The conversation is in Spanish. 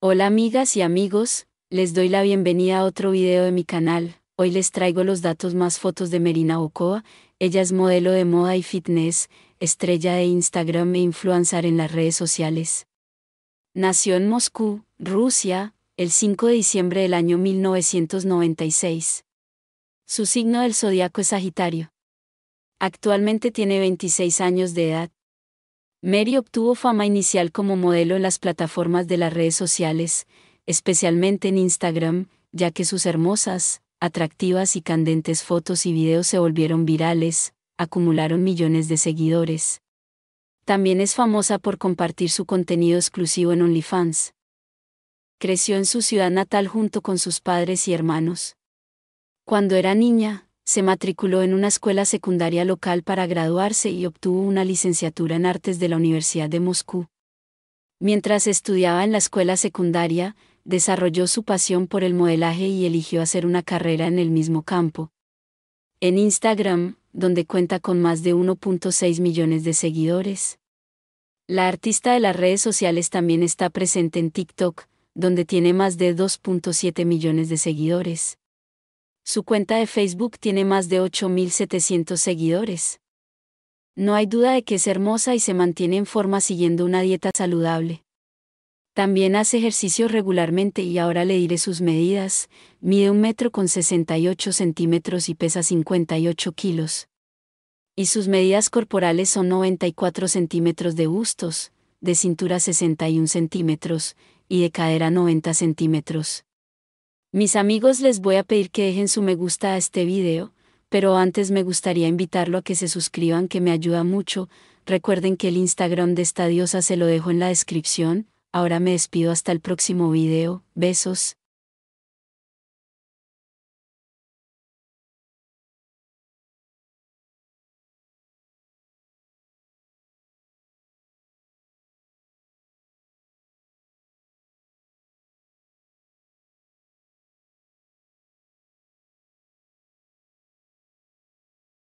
Hola amigas y amigos, les doy la bienvenida a otro video de mi canal. Hoy les traigo los datos más fotos de Merina Ocoa. Ella es modelo de moda y fitness, estrella de Instagram e influencer en las redes sociales. Nació en Moscú, Rusia, el 5 de diciembre del año 1996. Su signo del zodiaco es Sagitario. Actualmente tiene 26 años de edad. Mary obtuvo fama inicial como modelo en las plataformas de las redes sociales, especialmente en Instagram, ya que sus hermosas, atractivas y candentes fotos y videos se volvieron virales, acumularon millones de seguidores. También es famosa por compartir su contenido exclusivo en OnlyFans. Creció en su ciudad natal junto con sus padres y hermanos. Cuando era niña, se matriculó en una escuela secundaria local para graduarse y obtuvo una licenciatura en artes de la Universidad de Moscú. Mientras estudiaba en la escuela secundaria, desarrolló su pasión por el modelaje y eligió hacer una carrera en el mismo campo. En Instagram, donde cuenta con más de 1.6 millones de seguidores. La artista de las redes sociales también está presente en TikTok, donde tiene más de 2.7 millones de seguidores. Su cuenta de Facebook tiene más de 8.700 seguidores. No hay duda de que es hermosa y se mantiene en forma siguiendo una dieta saludable. También hace ejercicio regularmente y ahora le diré sus medidas. Mide un metro con 68 centímetros y pesa 58 kilos. Y sus medidas corporales son 94 centímetros de bustos, de cintura 61 centímetros, y de cadera 90 centímetros. Mis amigos les voy a pedir que dejen su me gusta a este video, pero antes me gustaría invitarlo a que se suscriban que me ayuda mucho, recuerden que el Instagram de esta diosa se lo dejo en la descripción, ahora me despido hasta el próximo video, besos.